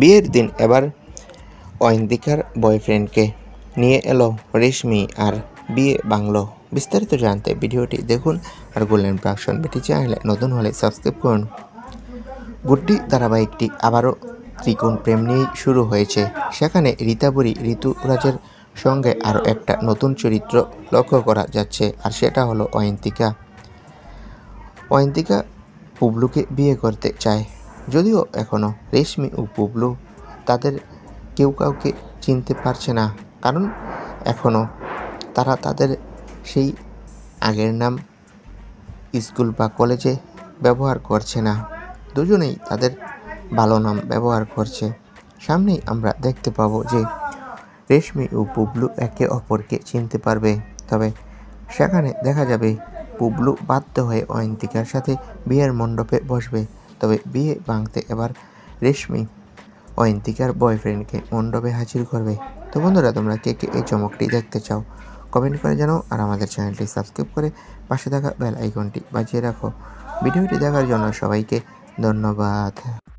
বিয়ের দিন এবার অয়ন্তিকার বয়ফ্রেন্ডকে নিয়ে এলো রেশমি আর বিয়ে বাংলো বিস্তারিত জানতে ভিডিওটি দেখুন আর গোল্ডেন প্রাকশন বেটি চ্যানেলে নতুন হলে সাবস্ক্রাইব করুন গুড্ডি ধারাবাহিকটি আবারও ত্রিকোণ প্রেম নিয়েই শুরু হয়েছে সেখানে রীতাবরী ঋতুরাজের সঙ্গে আরও একটা নতুন চরিত্র লক্ষ্য করা যাচ্ছে আর সেটা হলো অয়ন্তিকা অয়ন্তিকা পুবলুকে বিয়ে করতে চায় যদিও এখনও রেশমি ও পুবলু তাদের কেউ কাউকে চিনতে পারছে না কারণ এখনও তারা তাদের সেই আগের নাম স্কুল বা কলেজে ব্যবহার করছে না দুজনেই তাদের ভালো নাম ব্যবহার করছে সামনেই আমরা দেখতে পাবো যে রেশমি ও পুবলু একে অপরকে চিনতে পারবে তবে সেখানে দেখা যাবে পুবলু বাধ্য হয়ে অয়ন্তিকার সাথে বিয়ের মণ্ডপে বসবে তবে বিয়ে ভাঙতে এবার রেশমি অয়ন্তিকার বয়ফ্রেন্ডকে মণ্ডপে হাজির করবে তো বন্ধুরা তোমরা কে কে এই চমকটি দেখতে চাও কমেন্ট করে জানাও আর আমাদের চ্যানেলটি সাবস্ক্রাইব করে পাশে থাকা বেল আইকনটি বাজিয়ে রাখো ভিডিওটি দেখার জন্য সবাইকে ধন্যবাদ